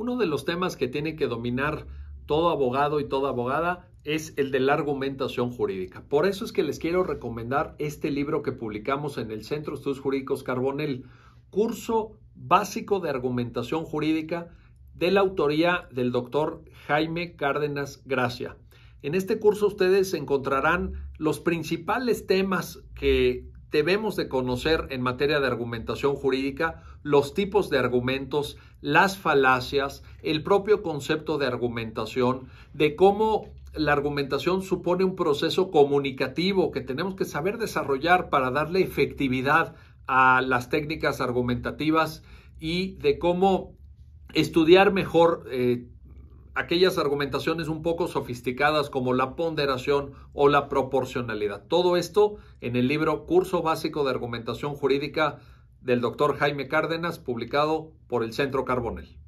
Uno de los temas que tiene que dominar todo abogado y toda abogada es el de la argumentación jurídica. Por eso es que les quiero recomendar este libro que publicamos en el Centro de Estudios Jurídicos Carbonel, Curso Básico de Argumentación Jurídica de la autoría del doctor Jaime Cárdenas Gracia. En este curso ustedes encontrarán los principales temas que debemos de conocer en materia de argumentación jurídica los tipos de argumentos, las falacias, el propio concepto de argumentación, de cómo la argumentación supone un proceso comunicativo que tenemos que saber desarrollar para darle efectividad a las técnicas argumentativas y de cómo estudiar mejor eh, aquellas argumentaciones un poco sofisticadas como la ponderación o la proporcionalidad. Todo esto en el libro Curso Básico de Argumentación Jurídica del doctor Jaime Cárdenas, publicado por el Centro Carbonell.